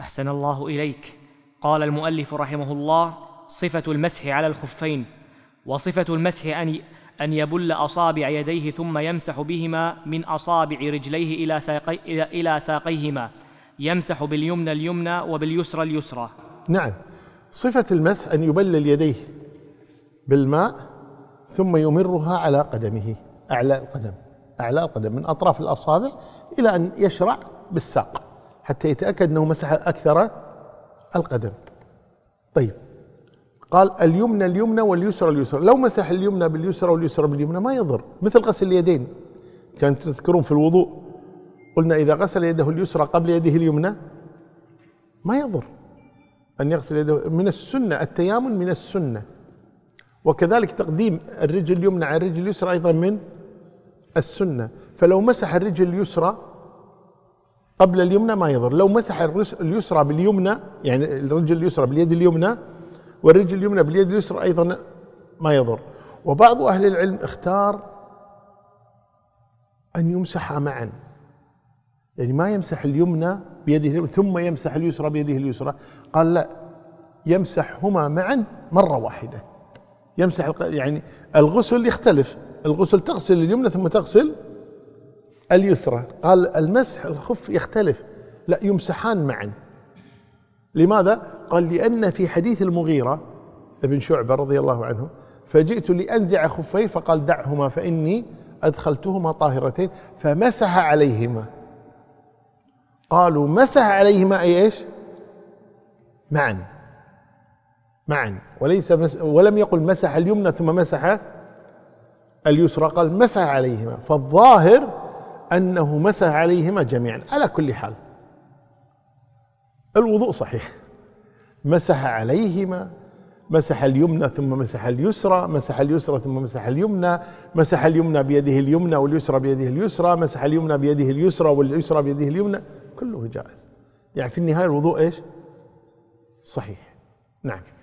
احسن الله اليك قال المؤلف رحمه الله صفه المسح على الخفين وصفه المسح ان ان يبل اصابع يديه ثم يمسح بهما من اصابع رجليه الى ساقي الى ساقيهما يمسح باليمنى اليمنى وباليسرى اليسرى نعم صفه المسح ان يبلل يديه بالماء ثم يمرها على قدمه اعلى القدم اعلى القدم من اطراف الاصابع الى ان يشرع بالساق حتى يتأكد أنه مسح أكثر القدم طيب قال اليمنى اليمنى واليسرى اليسرى لو مسح اليمنى باليسرى واليسرى باليمنى ما يضر مثل غسل اليدين كانت تذكرون في الوضوء قلنا إذا غسل يده اليسرى قبل يده اليمنى ما يضر أن يغسل يده من السنة التيامن من السنة وكذلك تقديم الرجل اليمنى على الرجل اليسرى أيضا من السنة فلو مسح الرجل اليسرى قبل اليمنى ما يضر لو مسح اليسرى باليمنى يعني الرجل اليسرى باليد اليمنى والرجل اليمنى باليد اليسرى أيضا ما يضر وبعض أهل العلم اختار أن يمسحا معا يعني ما يمسح اليمنى بيده اليمنى ثم يمسح اليسرى بيده اليسرى قال لا يمسحهما معا مرة واحدة يمسح يعني الغسل يختلف الغسل تغسل اليمنى ثم تغسل اليسرى قال المسح الخف يختلف لا يمسحان معا لماذا؟ قال لأن في حديث المغيرة ابن شعبة رضي الله عنه فجئت لأنزع خفي فقال دعهما فإني أدخلتهما طاهرتين فمسح عليهما قالوا مسح عليهما أي إيش معا معا وليس مس ولم يقل مسح اليمنى ثم مسح اليسرى قال مسح عليهما فالظاهر أنه مسح عليهما جميعا على كل حال الوضوء صحيح مسح عليهما مسح اليمنى ثم مسح اليسرى مسح اليسرى ثم مسح اليمنى مسح اليمنى بيده اليمنى واليسرى بيده اليسرى مسح اليمنى بيده اليسرى واليسرى بيده اليمنى كله جائز يعني في النهاية الوضوء إيش صحيح نعم